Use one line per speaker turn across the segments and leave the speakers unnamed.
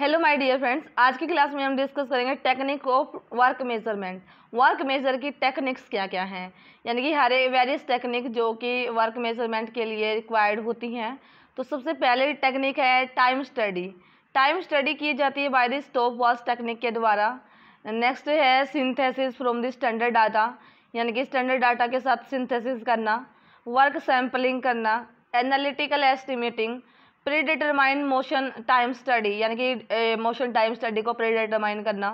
hello my dear friends आज की class में हम डिस्कस करेंगे technique of work measurement work measure की टेक्निक्स क्या क्या हैं यानी कि हर वेरियस टेक्निक जो कि वर्क मेजरमेंट के लिए रिक्वायर्ड होती हैं तो सबसे पहले टेक्निक है टाइम स्टडी टाइम स्टडी की जाती है by the stop stopwatch technique के द्वारा नेक्स्ट है synthesis from the standard data यानी कि स्टैंडर्ड डाटा के साथ सिंथेसिस करना वर्क सैम्पलिंग करना analytical estimating predetermine motion time study यानी कि मोशन टाइम स्टडी को प्री डिटरमाइन करना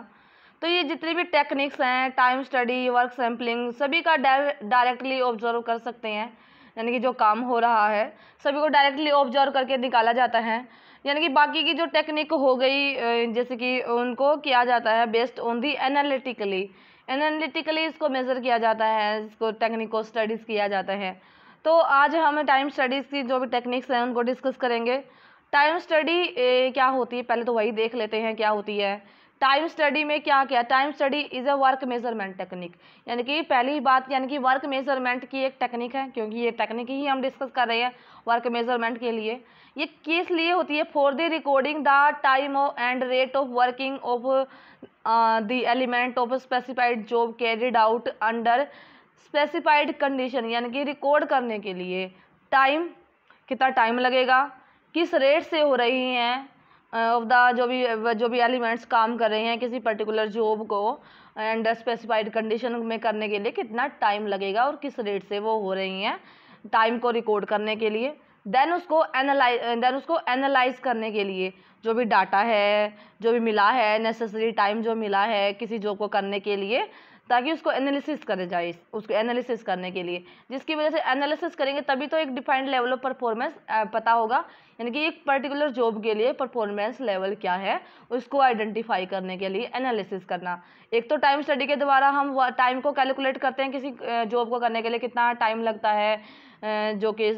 तो ये जितनी भी टेक्निक्स हैं टाइम स्टडी वर्क सैम्पलिंग सभी का डायरेक्टली ऑब्जर्व कर सकते हैं यानी कि जो काम हो रहा है सभी को डायरेक्टली ऑब्जर्व करके निकाला जाता है यानी कि बाकी की जो टेक्निक हो गई जैसे कि उनको किया जाता है based on the analytically analytically इसको मेज़र किया जाता है इसको टेक्निक को स्टडीज़ किया जाता है तो आज हम टाइम स्टडीज़ की जो भी टेक्निक्स हैं उनको डिस्कस करेंगे टाइम स्टडी क्या होती है पहले तो वही देख लेते हैं क्या होती है टाइम स्टडी में क्या क्या time study is a work measurement technique यानी कि पहली बात यानी कि वर्क मेजरमेंट की एक टेक्निक है क्योंकि ये टेक्निक ही हम डिस्कस कर रहे हैं वर्क मेजरमेंट के लिए ये किस लिए होती है for the recording the time and rate of working of the element of specified job carried out under specified condition यानी कि रिकॉर्ड करने के लिए टाइम कितना टाइम लगेगा किस रेट से हो रही हैं ऑफ uh, द जो भी जो भी एलिमेंट्स काम कर रहे हैं किसी पर्टिकुलर जॉब को एंड स्पेसिफाइड कंडीशन में करने के लिए कितना टाइम लगेगा और किस रेट से वो हो रही हैं टाइम को रिकॉर्ड करने के लिए देन उसको एनालाइज देन उसको एनालाइज करने के लिए जो भी डाटा है जो भी मिला है नेसेसरी टाइम जो मिला है किसी जॉब को करने के लिए ताकि उसको एनालिसिस करे जाए उसको एनालिसिस करने के लिए जिसकी वजह से एनालिसिस करेंगे तभी तो एक डिफाइंड लेवल ऑफ परफॉर्मेंस पता होगा यानी कि एक पर्टिकुलर जॉब के लिए परफॉर्मेंस लेवल क्या है उसको आइडेंटिफाई करने के लिए एनालिसिस करना एक तो टाइम स्टडी के द्वारा हम टाइम को कैलकुलेट करते हैं किसी जॉब को करने के लिए कितना टाइम लगता है जो कि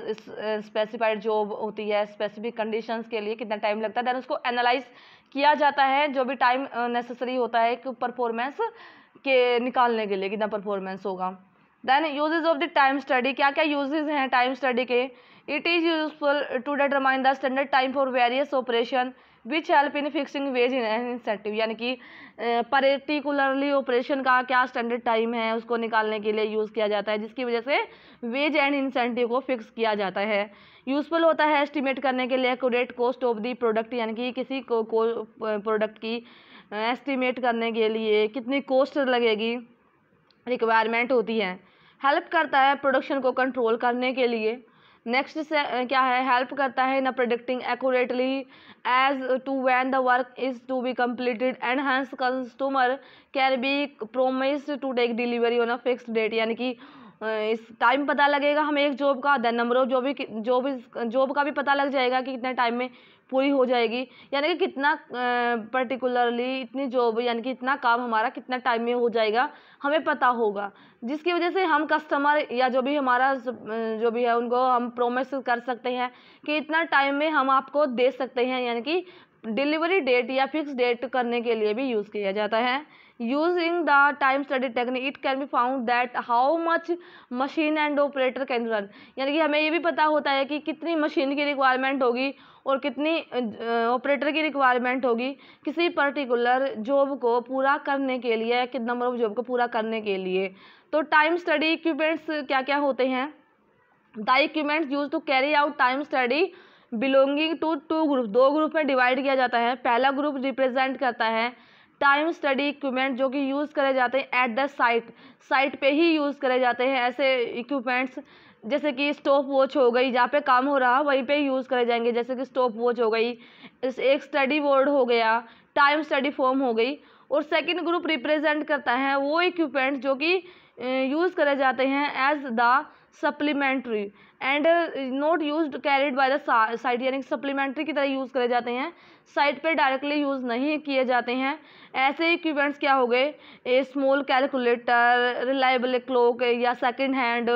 स्पेसिफाइड जॉब होती है स्पेसिफिक कंडीशंस के लिए कितना टाइम लगता है दैन उसको एनालाइज किया जाता है जो भी टाइम नेसेसरी होता है कि परफॉर्मेंस के निकालने के लिए कितना परफॉर्मेंस होगा then usages of the time study क्या क्या यूजेज हैं टाइम स्टडी के it is useful to determine the standard time for various operation which help in fixing wage in incentive यानी कि पर्टिकुलरली ऑपरेशन का क्या स्टैंडर्ड टाइम है उसको निकालने के लिए यूज़ किया जाता है जिसकी वजह से वेज एंड इंसेंटिव को फिक्स किया जाता है यूज़फुल होता है एस्टिमेट करने के लिए accurate cost of the product यानी कि किसी को प्रोडक्ट की एस्टिमेट करने के लिए कितनी कॉस्ट लगेगी रिक्वायरमेंट होती है हेल्प करता है प्रोडक्शन को कंट्रोल करने के लिए नेक्स्ट से क्या है हेल्प करता है in predicting accurately as to when the work is to be completed and hence consumer can be promise to take delivery on a fix date यानी कि इस टाइम पता लगेगा हमें एक जॉब का द नंबर ऑफ जॉब भी job job का भी पता लग जाएगा कि कितने टाइम में पूरी हो जाएगी यानी कि कितना पर्टिकुलरली इतनी जॉब यानी कि इतना काम हमारा कितना टाइम में हो जाएगा हमें पता होगा जिसकी वजह से हम कस्टमर या जो भी हमारा जो भी है उनको हम प्रोमिस कर सकते हैं कि इतना टाइम में हम आपको दे सकते हैं यानी कि डिलीवरी डेट या फिक्स डेट करने के लिए भी यूज़ किया जाता है using the time study technique it can be found that how much machine and operator can run यानी कि हमें ये भी पता होता है कि कितनी मशीन की रिक्वायरमेंट होगी और कितनी ऑपरेटर की रिक्वायरमेंट होगी किसी पर्टिकुलर जॉब को पूरा करने के लिए किस नंबर ऑफ जॉब को पूरा करने के लिए तो टाइम स्टडी इक्विपमेंट्स क्या क्या होते हैं the equipments use to carry out time study belonging to to group दो ग्रुप में डिवाइड किया जाता है पहला ग्रुप रिप्रेजेंट करता है टाइम स्टडी इक्विपमेंट जो कि यूज़ करे जाते हैं एट द साइट साइट पे ही यूज़ करे जाते हैं ऐसे इक्विपमेंट्स जैसे कि स्टॉप वॉच हो गई जहाँ पे काम हो रहा वहीं पे यूज़ करे जाएंगे जैसे कि स्टॉप वॉच हो गई एक स्टडी बोर्ड हो गया टाइम स्टडी फॉर्म हो गई और सेकेंड ग्रुप रिप्रेजेंट करता है वो इक्विपमेंट जो कि यूज़ करे जाते हैं as the supplementary and not use carried by the side यानी सप्लीमेंट्री की तरह यूज़ करे जाते हैं साइड पर डायरेक्टली यूज़ नहीं किए जाते हैं ऐसे इक्विपमेंट्स क्या हो गए a small calculator reliable clock या second hand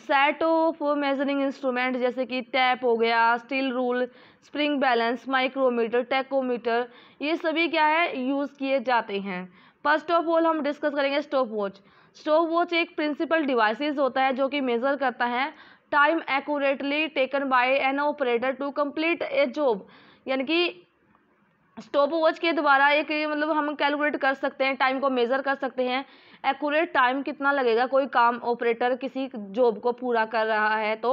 set of measuring instrument जैसे कि टैप हो गया steel rule spring balance micrometer tachometer ये सभी क्या है यूज़ किए जाते हैं फर्स्ट ऑफ ऑल हम डिस्कस करेंगे स्टॉप वॉच स्टॉप वॉच एक प्रिंसिपल डिवाइसेस होता है जो कि मेज़र करता है time accurately taken by an operator to complete a job यानी कि स्टॉप वॉच के द्वारा एक मतलब हम कैलकुलेट कर सकते हैं टाइम को मेज़र कर सकते हैं एक्यूरेट टाइम कितना लगेगा कोई काम ऑपरेटर किसी जॉब को पूरा कर रहा है तो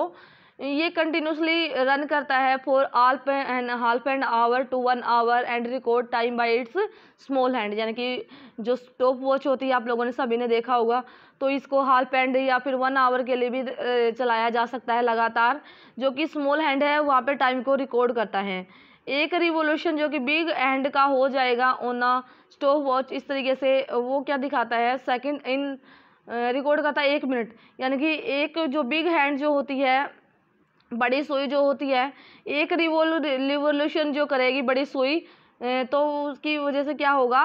ये कंटिन्यूसली रन करता है for all and half and hour to one hour and record time by its small hand यानी कि जो स्टॉप वॉच होती है आप लोगों ने सभी ने देखा होगा तो इसको हाफ एंड या फिर वन आवर के लिए भी चलाया जा सकता है लगातार जो कि स्मॉल हैंड है वहाँ पर टाइम को रिकॉर्ड करता है एक रिवोल्यूशन जो कि बिग एंड का हो जाएगा ऑन अ स्टॉप वॉच इस तरीके से वो क्या दिखाता है सेकंड इन रिकॉर्ड करता है एक मिनट यानी कि एक जो बिग हैंड जो होती है बड़ी सुई जो होती है एक रिवोल्यूशन जो करेगी बड़ी सुई तो उसकी वजह से क्या होगा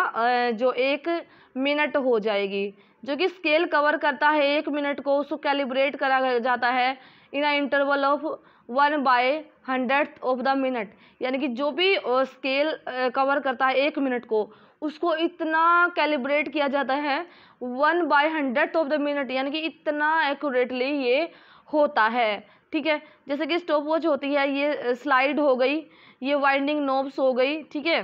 जो एक मिनट हो जाएगी जो कि स्केल कवर करता है एक मिनट को उसको कैलिब्रेट करा जाता है in interval of one by hundred of the minute यानी कि जो भी स्केल कवर करता है एक मिनट को उसको इतना कैलिब्रेट किया जाता है one by hundred of the minute यानी कि इतना एक्यूरेटली ये होता है ठीक है जैसे कि स्टॉप वॉच होती है ये स्लाइड हो गई ये वाइंडिंग नोब्स हो गई ठीक है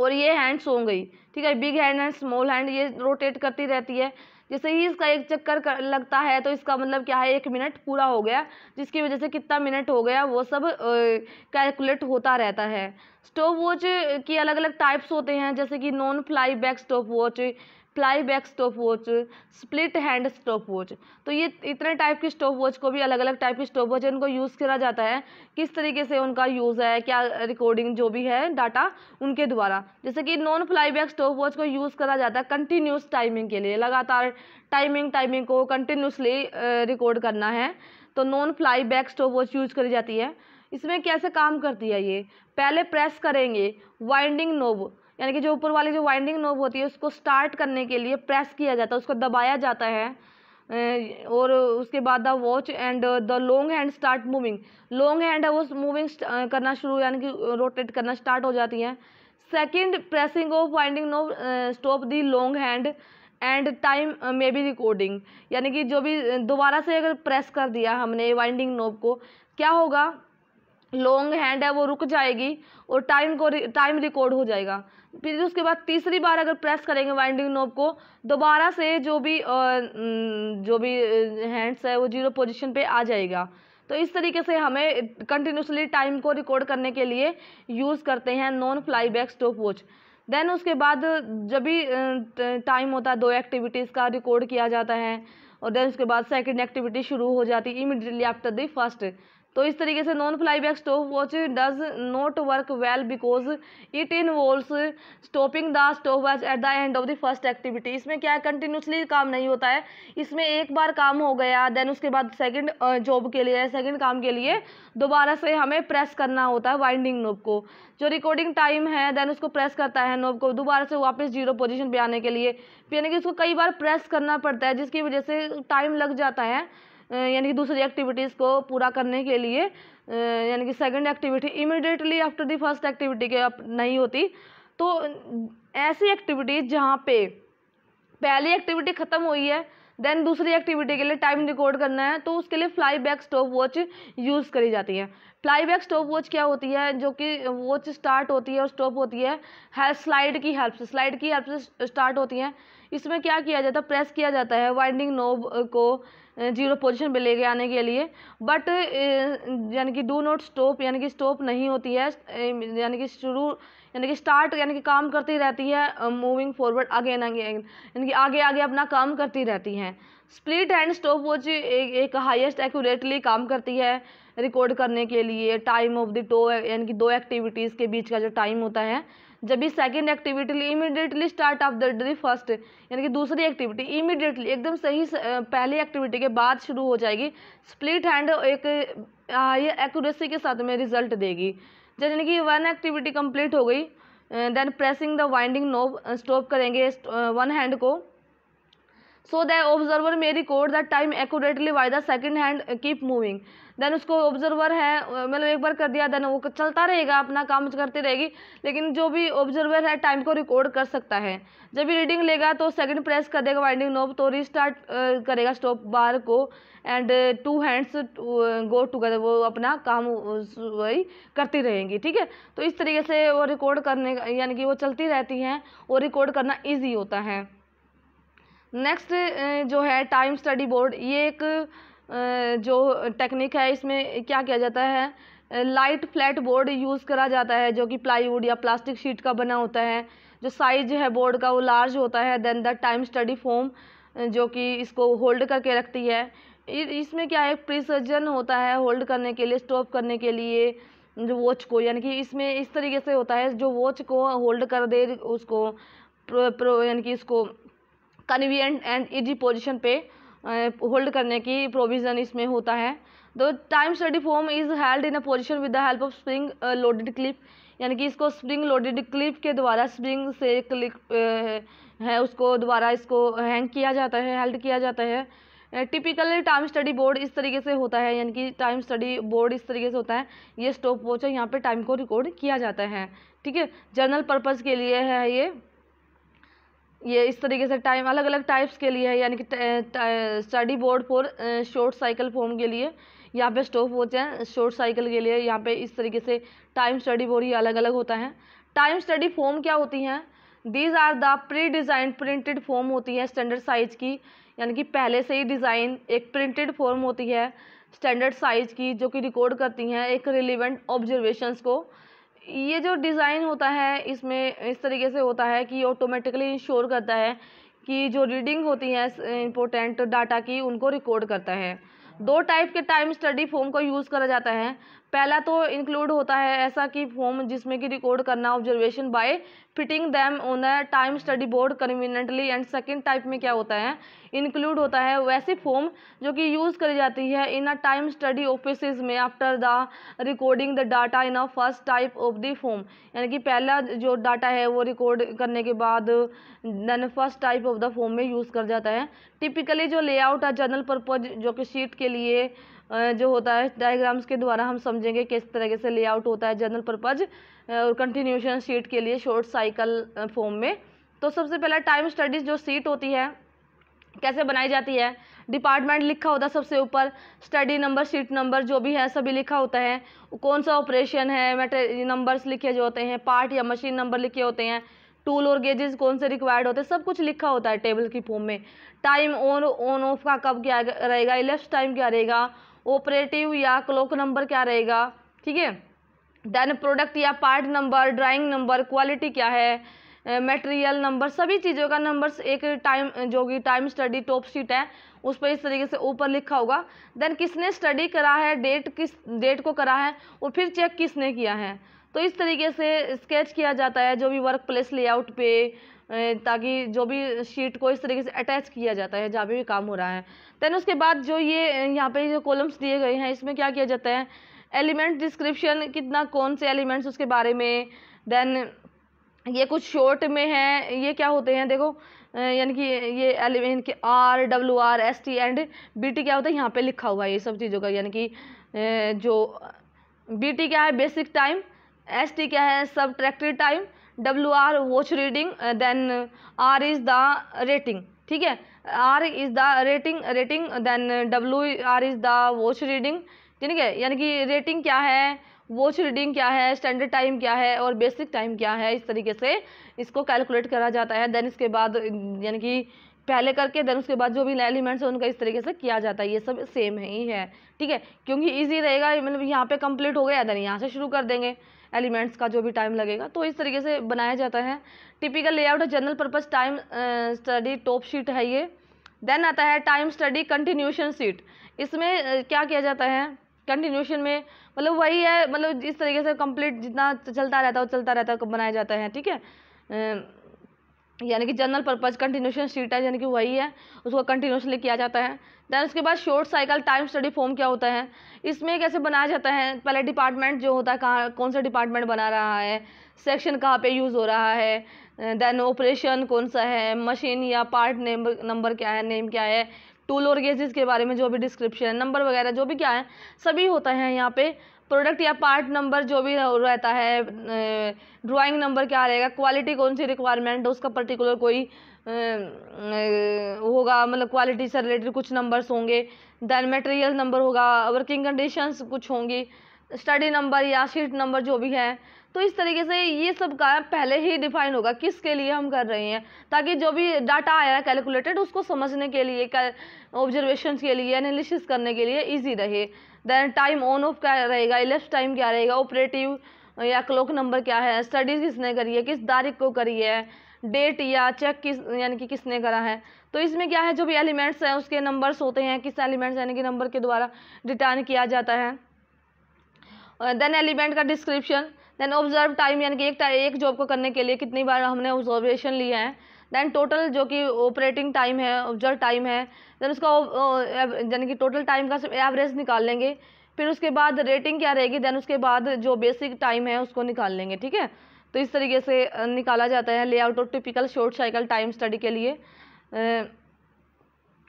और ये हैंड्स हो गई ठीक है big hand and small hand ये रोटेट करती रहती है जैसे ही इसका एक चक्कर कर लगता है तो इसका मतलब क्या है एक मिनट पूरा हो गया जिसकी वजह से कितना मिनट हो गया वो सब कैलकुलेट होता रहता है स्टॉप वॉच की अलग अलग टाइप्स होते हैं जैसे कि non fly back stop stopwatch fly back stop stopwatch split hand stopwatch तो ये इतने टाइप की स्टॉप वॉच को भी अलग अलग टाइप की स्टॉप वॉच इनको यूज़ करा जाता है किस तरीके से उनका यूज़ है क्या रिकॉर्डिंग जो भी है डाटा उनके द्वारा जैसे कि non fly back stop stopwatch को यूज़ करा जाता है कंटिन्यूस टाइमिंग के लिए लगातार टाइमिंग टाइमिंग को कंटिन्यूसली रिकॉर्ड करना है तो non fly back stop stopwatch use करी जाती है इसमें कैसे काम करती है ये पहले प्रेस करेंगे वाइंडिंग नोब यानी कि जो ऊपर वाली जो वाइंडिंग नोब होती है उसको स्टार्ट करने के लिए प्रेस किया जाता है उसको दबाया जाता है और उसके बाद the watch and the long hand start moving long hand है वो मूविंग करना शुरू यानी कि रोटेट करना स्टार्ट हो जाती है second pressing of winding knob stop the long hand and time may be recording यानी कि जो भी दोबारा से अगर प्रेस कर दिया हमने वाइंडिंग नोब को क्या होगा लॉन्ग हैंड है वो रुक जाएगी और टाइम को टाइम रिकॉर्ड हो जाएगा फिर उसके बाद तीसरी बार अगर प्रेस करेंगे वाइंडिंग नोब को दोबारा से जो भी जो भी हैंड्स है वो जीरो पोजीशन पे आ जाएगा तो इस तरीके से हमें कंटिन्यूसली टाइम को रिकॉर्ड करने के लिए यूज़ करते हैं non fly back stop watch then उसके बाद जब भी टाइम होता है दो एक्टिविटीज़ का रिकॉर्ड किया जाता है और देन उसके बाद सेकंड एक्टिविटी शुरू हो जाती है इमिडियटली आफ्टर दी फर्स्ट तो इस तरीके से non fly back stop watch does not work well because it involves stopping the stop watch at the end of the first activity इसमें क्या है कंटिन्यूसली काम नहीं होता है इसमें एक बार काम हो गया देन उसके बाद सेकंड जॉब के लिए सेकंड काम के लिए दोबारा से हमें प्रेस करना होता है वाइंडिंग नोब को जो रिकॉर्डिंग टाइम है देन उसको प्रेस करता है नोब को दोबारा से वापस जीरो पोजिशन पर आने के लिए यानी कि उसको कई बार प्रेस करना पड़ता है जिसकी वजह से टाइम लग जाता है यानी कि दूसरी एक्टिविटीज़ को पूरा करने के लिए यानी कि second activity immediately after the first activity के अब नहीं होती तो ऐसी एक्टिविटीज़ जहाँ पे पहली एक्टिविटी ख़त्म हुई है देन दूसरी एक्टिविटी के लिए टाइम रिकॉर्ड करना है तो उसके लिए fly back stop watch use करी जाती है फ्लाई बैक स्टॉप वॉच क्या होती है जो कि वॉच स्टार्ट होती है और स्टॉप होती है स्लाइड की हेल्प से स्लाइड की हेल्प से स्टार्ट होती है इसमें क्या किया जाता है प्रेस किया जाता है वाइंडिंग नोब को जीरो पोजीशन पे लेके आने के लिए बट यानी कि डू नॉट स्टॉप यानी कि स्टॉप नहीं होती है यानी कि शुरू यानी कि स्टार्ट यानी कि काम करती रहती है मूविंग फॉरवर्ड अगेन अगेन यानी कि आगे आगे अपना काम करती रहती हैं स्प्लिट एंड स्टॉप वॉच एक हाईएस्ट एक्यूरेटली काम करती है रिकॉर्ड करने के लिए टाइम ऑफ द टो यानी कि दो एक्टिविटीज़ के बीच का जो टाइम होता है जब भी second activity immediately start of the first यानी कि दूसरी एक्टिविटी इमीडिएटली एकदम सही पहली एक्टिविटी के बाद शुरू हो जाएगी स्प्लिट हैंड एक हाई एक्यूरेसी के साथ में रिजल्ट देगी जब यानी कि वन एक्टिविटी कंप्लीट हो गई then pressing the winding knob stop करेंगे वन हैंड को so the observer may record the time accurately why the second hand keep moving then उसको ऑब्जर्वर है मतलब एक बार कर दिया देन वो चलता रहेगा अपना काम करती रहेगी लेकिन जो भी ऑब्जर्वर है टाइम को रिकॉर्ड कर सकता है जब भी रीडिंग लेगा तो सेकंड प्रेस कर देगा वाइंडिंग नोब तो रिस्टार्ट करेगा स्टॉप बार को and two hands go together वो अपना काम वही करती रहेंगी ठीक है तो इस तरीके से वो रिकॉर्ड करने यानी कि वो चलती रहती हैं वो रिकॉर्ड करना ईजी होता है नेक्स्ट uh, जो है टाइम स्टडी बोर्ड ये एक uh, जो टेक्निक है इसमें क्या किया जाता है लाइट फ्लैट बोर्ड यूज़ करा जाता है जो कि प्लाईवुड या प्लास्टिक शीट का बना होता है जो साइज है बोर्ड का वो लार्ज होता है then the time study form जो कि इसको होल्ड करके रखती है इसमें क्या है प्रिसर्जन होता है होल्ड करने के लिए स्टॉप करने के लिए जो वॉच को यानी कि इसमें इस तरीके से होता है जो वॉच को होल्ड कर दे उसको यानी कि इसको कन्वीनियंट एंड इजी पोजिशन पे होल्ड करने की प्रोविज़न इसमें होता है the time study form is held in a position with the help of spring loaded clip यानी कि इसको स्प्रिंग लोडेड क्लिप के द्वारा स्प्रिंग से क्लिप है उसको द्वारा इसको हैंग किया जाता है हेल्ड किया जाता है टिपिकल टाइम स्टडी बोर्ड इस तरीके से होता है यानी कि टाइम स्टडी बोर्ड इस तरीके से होता है ये स्टॉप वॉच है यहाँ पे टाइम को रिकॉर्ड किया जाता है ठीक है जर्नल पर्पज़ के लिए है ये ये इस तरीके से टाइम अलग अलग टाइप्स के लिए है यानी कि study board for short cycle form के लिए यहाँ पे स्टॉप होते हैं शॉर्ट साइकिल के लिए यहाँ पे इस तरीके से टाइम स्टडी बोर्ड ये अलग अलग होता है टाइम स्टडी फॉर्म क्या होती हैं these are the pre design printed form होती है स्टैंडर्ड साइज की यानी कि पहले से ही डिज़ाइन एक प्रिंटेड फॉर्म होती है स्टैंडर्ड साइज की जो कि रिकॉर्ड करती हैं एक रिलीवेंट ऑब्जर्वेशंस को ये जो डिज़ाइन होता है इसमें इस तरीके से होता है कि ऑटोमेटिकली इंश्योर करता है कि जो रीडिंग होती है इंपॉर्टेंट डाटा की उनको रिकॉर्ड करता है दो टाइप के टाइम स्टडी फॉर्म को यूज़ करा जाता है पहला तो इंक्लूड होता है ऐसा कि फॉर्म जिसमें कि रिकॉर्ड करना observation by fitting them on time study board conveniently and second type में क्या होता है इंक्लूड होता है वैसी फॉर्म जो कि यूज़ करी जाती है in a time study office में after the recording the data in a first type of the form यानी कि पहला जो डाटा है वो रिकॉर्ड करने के बाद then first type of the form में यूज़ कर जाता है टिपिकली जो लेआउट है जनरल पर्पज जो कि शीट के लिए जो होता है डायग्राम्स के द्वारा हम समझेंगे किस तरीके से लेआउट होता है जनरल पर्पज और कंटिन्यूशन शीट के लिए शॉर्ट साइकिल फॉर्म में तो सबसे पहला टाइम स्टडीज़ जो सीट होती है कैसे बनाई जाती है डिपार्टमेंट लिखा होता है सबसे ऊपर स्टडी नंबर सीट नंबर जो भी है सभी लिखा होता है कौन सा ऑपरेशन है मेटे नंबर्स लिखे जो होते हैं पार्ट या मशीन नंबर लिखे होते हैं टूल और गेजेस कौन से रिक्वायर्ड होते हैं सब कुछ लिखा होता है टेबल की फॉर्म में टाइम ऑन ऑन ऑफ का कब क्या रहेगा इलेक्ट टाइम क्या रहेगा ऑपरेटिव या क्लॉक नंबर क्या रहेगा ठीक है देन प्रोडक्ट या part number drawing number quality क्या है मटेरियल नंबर सभी चीज़ों का नंबर्स एक टाइम जो कि टाइम स्टडी टॉप शीट है उस पर इस तरीके से ऊपर लिखा होगा देन किसने स्टडी करा है डेट किस डेट को करा है और फिर चेक किसने किया है तो इस तरीके से स्केच किया जाता है जो भी वर्क प्लेस लेआउट पे ताकि जो भी शीट को इस तरीके से अटैच किया जाता है जहाँ पर भी काम हो रहा है देन उसके बाद जो ये यहाँ पे जो कॉलम्स दिए गए हैं इसमें क्या किया जाता है एलिमेंट डिस्क्रिप्शन कितना कौन से एलिमेंट्स उसके बारे में देन ये कुछ शॉर्ट में है ये क्या होते हैं देखो यानी कि ये एलिवेन के R W R S T and B T क्या होता है यहाँ पे लिखा हुआ है ये सब चीज़ों का यानी कि जो बी टी क्या है बेसिक टाइम एस टी क्या है subtractive time W R watch reading then R is the rating ठीक है R is the rating rating then W R is the watch reading ठीक है यानी कि रेटिंग क्या है वॉच रीडिंग क्या है स्टैंडर्ड टाइम क्या है और बेसिक टाइम क्या है इस तरीके से इसको कैलकुलेट करा जाता है देन इसके बाद यानी कि पहले करके देन उसके बाद जो भी एलिमेंट्स हैं उनका इस तरीके से किया जाता है ये सब सेम है ही है ठीक है क्योंकि ईजी रहेगा मतलब यहाँ पे कंप्लीट हो गया देन यहाँ से शुरू कर देंगे एलिमेंट्स का जो भी टाइम लगेगा तो इस तरीके से बनाया जाता है टिपिकल लेआउट है general purpose time study top sheet है ये देन आता है टाइम स्टडी कंटिन्यूशन सीट इसमें क्या किया जाता है कंटिन्यूशन में मतलब वही है मतलब इस तरीके से कंप्लीट जितना चलता रहता है चलता रहता है बनाया जाता है ठीक है यानी कि जनरल पर्पज कंटिन्यूशन शीट है यानी कि वही है उसको कंटिन्यूसली किया जाता है दैन उसके बाद short cycle time study form क्या होता है इसमें कैसे बनाया जाता है पहले डिपार्टमेंट जो होता है कहाँ कौन सा डिपार्टमेंट बना रहा है सेक्शन कहाँ पे यूज़ हो रहा है देन ऑपरेशन कौन सा है मशीन या पार्ट नेम नंबर क्या है नेम क्या है टूल और गेजेस के बारे में जो भी डिस्क्रिप्शन है नंबर वगैरह जो भी क्या है सभी होता है यहाँ पे प्रोडक्ट या पार्ट नंबर जो भी रहता है ड्राइंग नंबर क्या रहेगा क्वालिटी कौन सी रिक्वायरमेंट उसका पर्टिकुलर कोई होगा मतलब क्वालिटी से रिलेटेड कुछ नंबर्स होंगे दैन मटेरियल नंबर होगा वर्किंग कंडीशंस कुछ होंगी स्टडी नंबर या शीट नंबर जो भी है तो इस तरीके से ये सब काम पहले ही डिफाइन होगा किसके लिए हम कर रहे हैं ताकि जो भी डाटा आया है कैलकुलेटेड उसको समझने के लिए ऑब्जर्वेशन के लिए एनालिसिस करने के लिए ईजी रहे देन टाइम ऑन ऑफ क्या रहेगा इलेप्स टाइम क्या रहेगा ऑपरेटिव या क्लॉक नंबर क्या है स्टडीज़ किसने करी है किस तारीख को करी है डेट या चेक किस यानी कि किसने करा है तो इसमें क्या है जो भी एलिमेंट्स हैं उसके नंबर्स होते हैं किस एलिमेंट्स यानी कि नंबर के द्वारा रिटर्न किया जाता है देन एलिमेंट का डिस्क्रिप्शन देन ऑब्जर्व टाइम यानी कि एक एक जॉब को करने के लिए कितनी बार हमने ऑब्जर्वेशन लिया है दैन टोटल जो कि ऑपरेटिंग टाइम है ऑब्जर्व टाइम है देन उसका यानी कि टोटल टाइम का एवरेज निकाल लेंगे फिर उसके बाद रेटिंग क्या रहेगी देन उसके बाद जो बेसिक टाइम है उसको निकाल लेंगे ठीक है तो इस तरीके से निकाला जाता है लेआउट और typical short cycle time study के लिए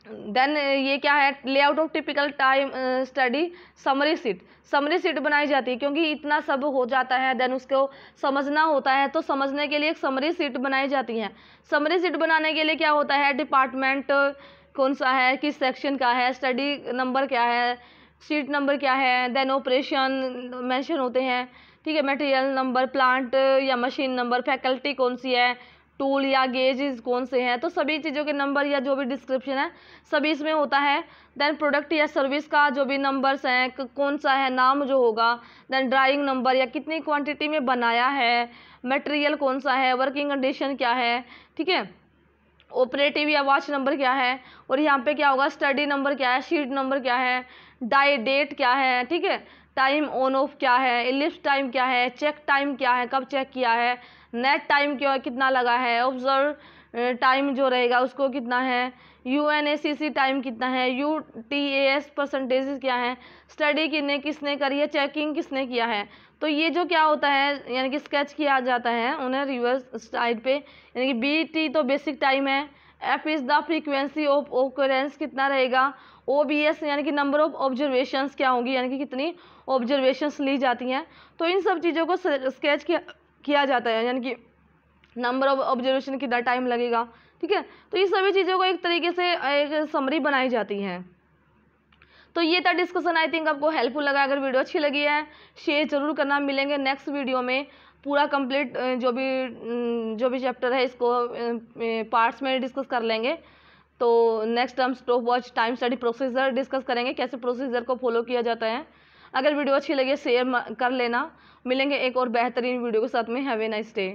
देन uh, ये क्या है layout of typical time study summary sheet summary sheet बनाई जाती है क्योंकि इतना सब हो जाता है देन उसको समझना होता है तो समझने के लिए एक समरी सीट बनाई जाती है समरी सीट बनाने के लिए क्या होता है डिपार्टमेंट uh, कौन सा है किस सेक्शन का है स्टडी नंबर क्या है सीट नंबर क्या है देन ऑपरेशन मैंशन होते हैं ठीक है मटेरियल नंबर प्लांट या मशीन नंबर फैकल्टी कौन सी है टूल या गेज कौन से हैं तो सभी चीज़ों के नंबर या जो भी डिस्क्रिप्शन है सभी इसमें होता है देन प्रोडक्ट या सर्विस का जो भी नंबर्स हैं कौन सा है नाम जो होगा देन ड्राइंग नंबर या कितनी क्वांटिटी में बनाया है मटेरियल कौन सा है वर्किंग कंडीशन क्या है ठीक है ऑपरेटिव या वॉच नंबर क्या है और यहाँ पर क्या होगा स्टडी नंबर क्या है शीट नंबर क्या है डाई डेट क्या है ठीक है टाइम ऑन ऑफ क्या है लिफ्ट टाइम क्या है चेक टाइम क्या है कब चेक किया है नेट टाइम क्यों कितना लगा है ऑब्जर्व टाइम जो रहेगा उसको कितना है U N A C C time कितना है U T A S percentage क्या है स्टडी किने किसने करी है चेकिंग किसने किया है तो ये जो क्या होता है यानी कि स्केच किया जाता है उन्हें रिवर्स साइड पे यानी कि बी टी तो बेसिक टाइम है F is the frequency of occurrence कितना रहेगा ओ बी एस यानी कि नंबर ऑफ ऑब्जर्वेशंस क्या होंगी यानी कि कितनी ऑब्जर्वेशंस ली जाती हैं तो इन सब चीज़ों को स्केच किया किया जाता है यानी कि नंबर ऑफ ऑब्जर्वेशन कितना टाइम लगेगा ठीक है तो ये सभी चीज़ों को एक तरीके से एक समरी बनाई जाती है तो ये था डिस्कशन आई थिंक आपको हेल्पफुल लगा अगर वीडियो अच्छी लगी है शेयर जरूर करना मिलेंगे नेक्स्ट वीडियो में पूरा कंप्लीट जो भी जो भी चैप्टर है इसको पार्ट्स में डिस्कस कर लेंगे तो next term stop watch time study procedure discuss करेंगे कैसे प्रोसीजर को फॉलो किया जाता है अगर वीडियो अच्छी लगे शेयर कर लेना मिलेंगे एक और बेहतरीन वीडियो के साथ में हैवे नाइस डे